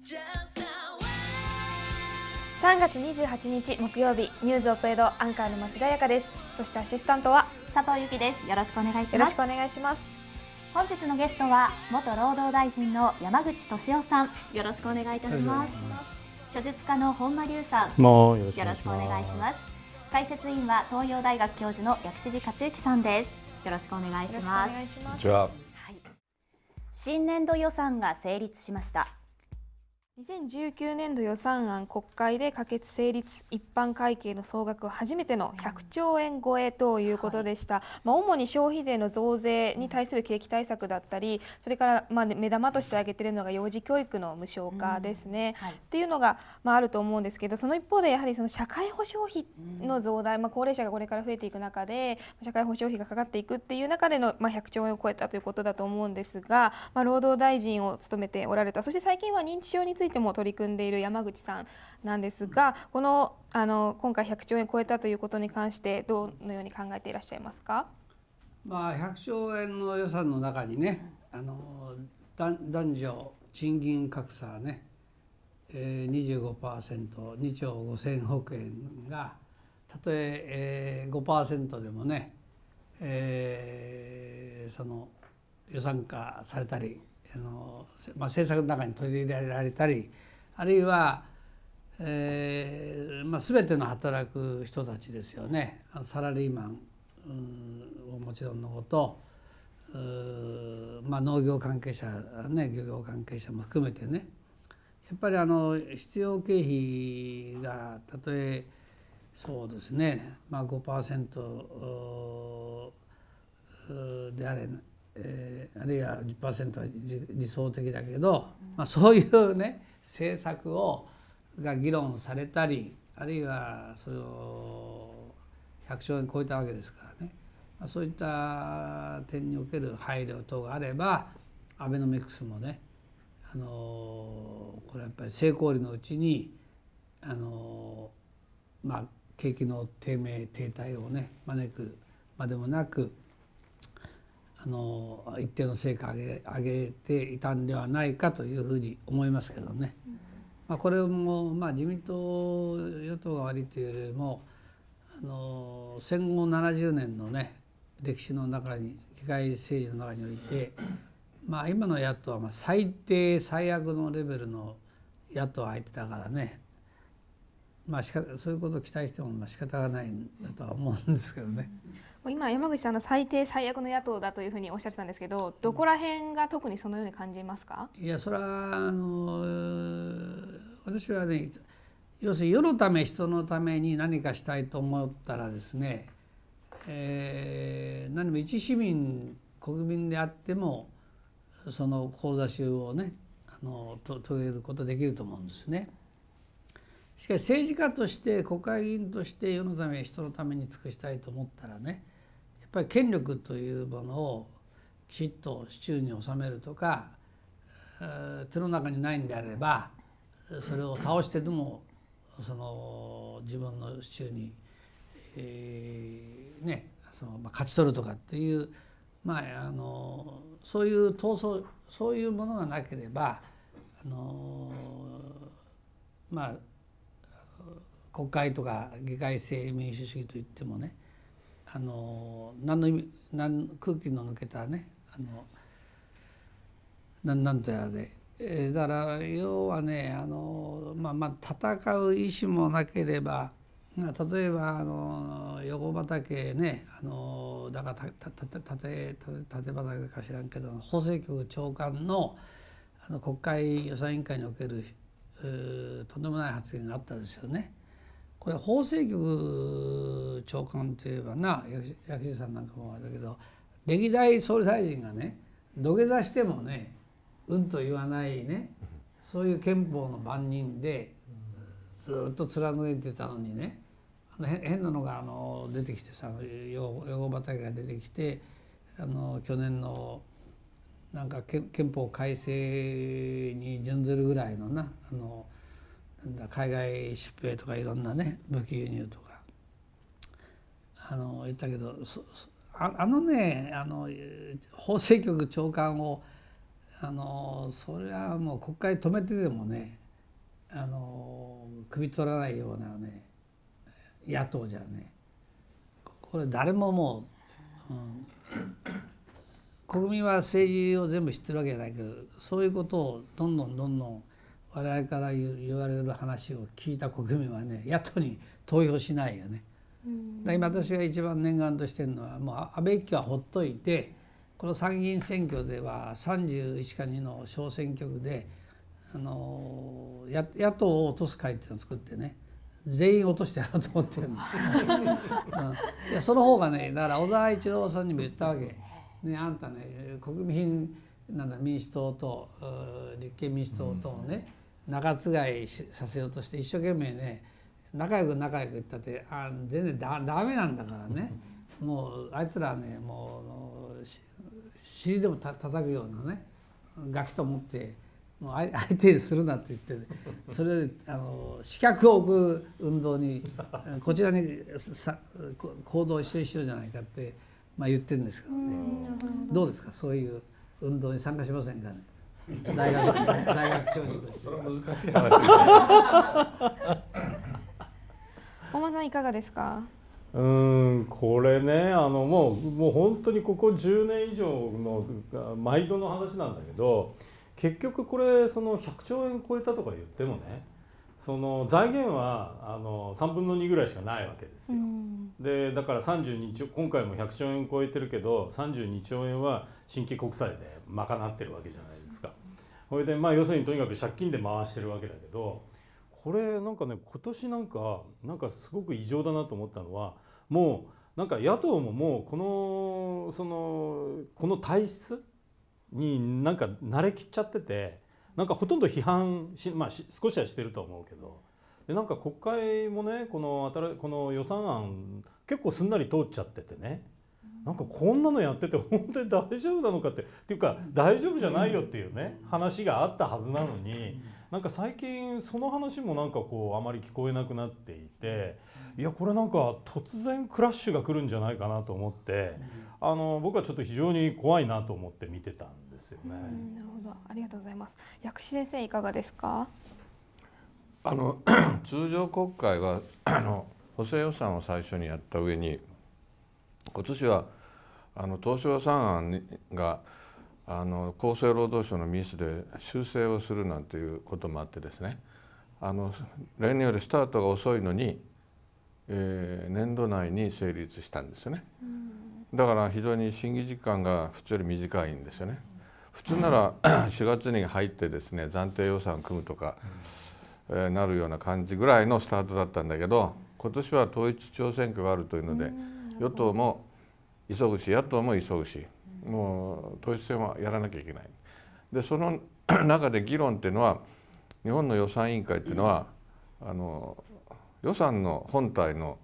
3月28日木曜日ニューズオペエドアンカーの町田彩香ですそしてアシスタントは佐藤由紀ですよろしくお願いしますよろしくお願いします本日のゲストは元労働大臣の山口俊夫さんよろしくお願いいたします書術家の本間隆さんもうよろしくお願いします解説員は東洋大学教授の薬師寺克之さんですよろしくお願いします新年度予算が成立しました2019年度予算案国会で可決成立一般会計の総額は初めての100兆円超えということでした、はい、まあ、主に消費税の増税に対する景気対策だったりそれからまあ目玉として挙げているのが幼児教育の無償化ですね、うんはい、っていうのがまああると思うんですけどその一方でやはりその社会保障費の増大、まあ、高齢者がこれから増えていく中で社会保障費がかかっていくっていう中でのまあ100兆円を超えたということだと思うんですが、まあ、労働大臣を務めておられたそして最近は認知症についてついても取り組んでいる山口さんなんですがこのあの今回100兆円超えたということに関してどのように考えていらっしゃいますか、まあ、100兆円の予算の中にねあの男女賃金格差ねえ 25%2 兆5,000億円がたとええー、5%でもね、えー、その予算化されたりあの、まあ、政策の中に取り入れられたりあるいは、えーまあ、全ての働く人たちですよねサラリーマンをもちろんのことまあ、農業関係者、ね、漁業関係者も含めてねやっぱりあの必要経費がたとえそうですね、まあ5、5%であれえー、あるいは10%は理想的だけど、まあ、そういうね政策をが議論されたりあるいはそれを100兆円超えたわけですからね、まあ、そういった点における配慮等があればアベノミクスもねあのこれやっぱり成功率のうちにあのまあ景気の低迷停滞をね招くまでもなくあの一定の成果を上げていたんではないかというふうに思いますけどね、まあ、これもまあ自民党与党が悪いというよりもあの戦後70年のね歴史の中に議会政治の中において、まあ、今の野党はまあ最低最悪のレベルの野党相手だからねまあ、そういうことを期待してもまあ仕方がないんだとは思うんですけどね。うん今山口さんの最低最悪の野党だというふうにおっしゃってたんですけどどこら辺が特にそのように感じますかいやそれはあの私はね要するに世のため人のために何かしたいと思ったらですね、えー、何も一市民国民であってもその座志をねあのと遂げることできると思うんですね。しかし政治家として国会議員として世のため人のために尽くしたいと思ったらねぱり権力というものをきちっと市中に収めるとか手の中にないんであればそれを倒してでもその自分の市中に、えー、ねその勝ち取るとかっていう、まあ、あのそういう闘争そういうものがなければあのまあ国会とか議会制民主主義といってもねあの何の意味何空気の抜けたねあのなんなんとやで、えー、だから要はねあの、まあ、まあ戦う意思もなければ例えばあの横畑ねあのだからたたたたてたて畑か知らんけど法制局長官のあの国会予算委員会におけるとんでもない発言があったですよね。これ法制局長官といえばな薬師さんなんかもあれだけど歴代総理大臣がね土下座してもねうんと言わないねそういう憲法の番人でずっと貫いてたのにねあの変なのがあの出てきてさ横畑が出てきてあの去年のなんか憲法改正に準ずるぐらいのなあの海外出兵とかいろんなね武器輸入とかあの言ったけどあのねあの法制局長官をあのそれはもう国会止めてでもねあの首取らないようなね野党じゃねこれ誰ももう、うん、国民は政治を全部知ってるわけじゃないけどそういうことをどんどんどんどん我々から言われる話を聞いた国民はね野党に投票しないよね。今私が一番念願としてるのはもう安倍一家はほっといてこの参議院選挙では31か2の小選挙区であの野野党を落とす会っていうのを作ってね全員落としてやろうと思ってるんです、うん、いやその方がねだから小沢一郎さんにも言ったわけ。ね、あんたね国民なんだ民主党と立憲民主党とね、うん仲違いさせようとして一生懸命ね仲良く仲良く言ったってあ全然だダメなんだからねもうあいつらねもう尻でもた叩くようなねガキと思ってもう 相手にするなって言って、ね、それであの刺客を置く運動にこちらにさ行動を一緒にしようじゃないかって、まあ、言ってるんですけどねどうですかそういう運動に参加しませんかね大学大学教授として。それは難しい話、でね。本間さんいかがですか。うんこれねあのもうもう本当にここ10年以上の毎度の話なんだけど結局これその100兆円超えたとか言ってもねその財源はあの3分の2ぐらいしかないわけですよ。うん、でだから32兆今回も100兆円超えてるけど32兆円は新規国債で賄ってるわけじゃないですか。それでまあ要するにとにかく借金で回してるわけだけどこれなんかね今年なんかなんかすごく異常だなと思ったのはもうなんか野党ももうこのそのこの体質になんか慣れきっちゃってて。なんかほとんど批判し、まあ、少しはしてると思うけどでなんか国会もねこのこの予算案結構すんなり通っちゃっててねなんかこんなのやってて 本当に大丈夫なのかってっていうか大丈夫じゃないよっていうね話があったはずなのになんか最近その話もなんかこうあまり聞こえなくなっていて。いやこれなんか突然クラッシュが来るんじゃないかなと思って、うん、あの僕はちょっと非常に怖いなと思って見てたんですよね。なるほどありがとうございます。薬師先生いかがですかあの 通常国会は あの補正予算を最初にやった上に今年はあの当初予算案があの厚生労働省のミスで修正をするなんていうこともあってですねあの例年よりスタートが遅いのにえー、年度内に成立したんですよね。だから非常に審議時間が普通より短いんですよね。普通なら4 月に入ってですね暫定予算を組むとか、えー、なるような感じぐらいのスタートだったんだけど今年は統一地方選挙があるというので与党も急ぐし野党も急ぐしもう統一選はやらなきゃいけない。でその 中で議論っていうのは日本の予算委員会っていうのはあの予算の本体の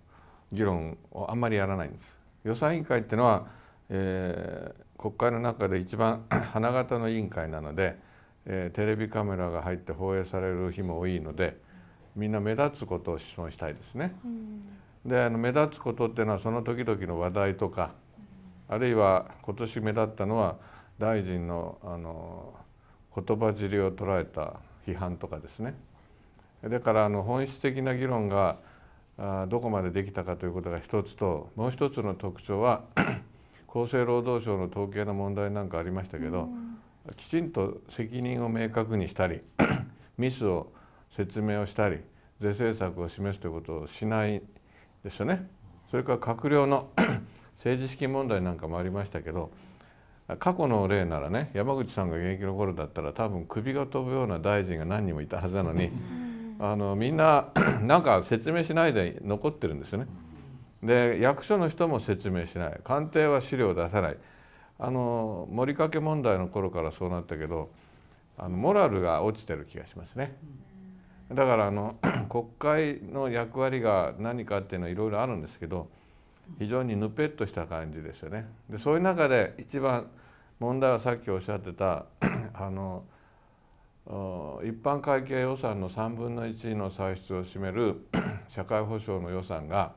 議論をあんまりやらないんです。予算委員会っていうのは、えー、国会の中で一番 花形の委員会なので、えー、テレビカメラが入って放映される日も多いのでみんな目立つことを質問したいですね。であの目立つことっていうのはその時々の話題とかあるいは今年目立ったのは大臣のあの言葉尻を捉えた批判とかですねだからあの本質的な議論がどこまでできたかということが一つともう一つの特徴は 厚生労働省の統計の問題なんかありましたけど、きちんと責任を明確にしたり ミスを説明をしたり是正策を示すということをしないですよね。それから閣僚の 政治資金問題なんかもありましたけど過去の例ならね山口さんが現役の頃だったら多分首が飛ぶような大臣が何人もいたはずなのに。あのみんな なんか説明しないで残ってるんですよね。で役所の人も説明しない官邸は資料を出さないあの盛りかけ問題の頃からそうなったけどあのモラルが落ちてる気がしますね。だからあの 国会の役割が何かっていうのはいろいろあるんですけど非常にぬぺっとした感じですよね。でそういう中で一番問題はさっきおっしゃってた あの一般会計予算の3分の1の歳出を占める 社会保障の予算が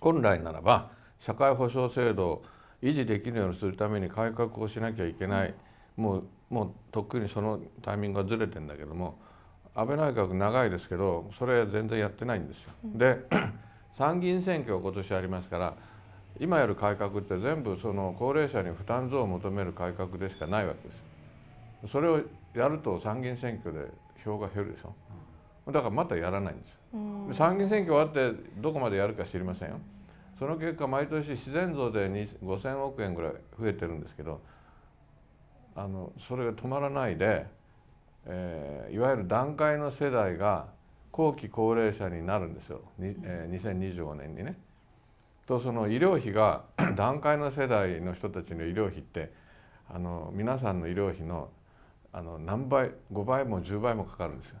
本来ならば社会保障制度を維持できるようにするために改革をしなきゃいけないもうもうとっくにそのタイミングがずれてんだけども安倍内閣長いですけどそれ全然やってないんですよ。で 参議院選挙今年ありますから今やる改革って全部その高齢者に負担増を求める改革でしかないわけです。それをやると参議院選挙で票が減るでしょだからまたやらないんです、うん、参議院選挙終わってどこまでやるか知りませんよその結果毎年自然増で5,000億円ぐらい増えてるんですけどあのそれが止まらないで、えー、いわゆる団塊の世代が後期高齢者になるんですよ、にえー、2025年にね。とその医療費が 団塊の世代の人たちの医療費ってあの皆さんの医療費のあの何倍5倍も10倍もかかるんですよ。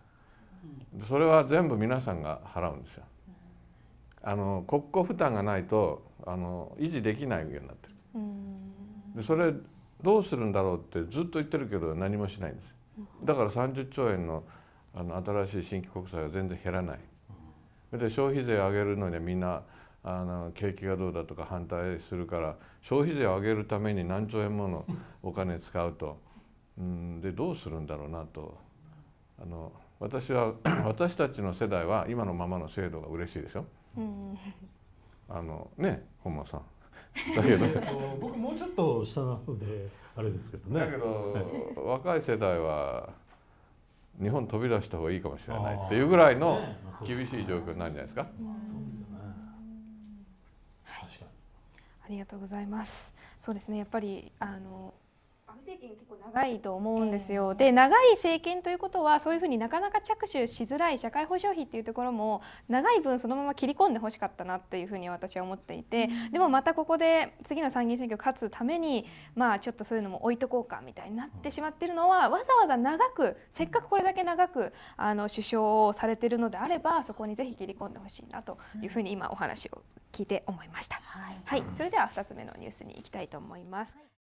それは全部皆さんが払うんですよ。あの国庫負担がないとあの維持できないようになってる。でそれどうするんだろうってずっと言ってるけど何もしないんです。だから30兆円のあの新しい新規国債は全然減らない。で消費税上げるのにはみんなあの景気がどうだとか反対するから消費税を上げるために何兆円ものお金使うとうんでどうするんだろうなとあの私は 私たちの世代は今のままの制度が嬉しいでしょ。うん、あのね本間さん。だけど僕もうちょっと下なのであれですけどね。だけど若い世代は日本飛び出した方がいいかもしれないっていうぐらいの厳しい状況になるんじゃないですか。まあ、そうですよね。確かに。ありがとうございます。そうですね。やっぱりあの安倍政権結構長いと思うんですよ、えー、で長い政権ということはそういうふうになかなか着手しづらい社会保障費っていうところも長い分そのまま切り込んでほしかったなっていうふうに私は思っていて、うん、でもまたここで次の参議院選挙勝つためにまあちょっとそういうのも置いとこうかみたいになってしまってるのはわざわざ長くせっかくこれだけ長くあの首相をされてるのであればそこにぜひ切り込んでほしいなというふうに今お話を聞いて思いました。はい、はい、それでは2つ目のニュースに行きたいと思います。はい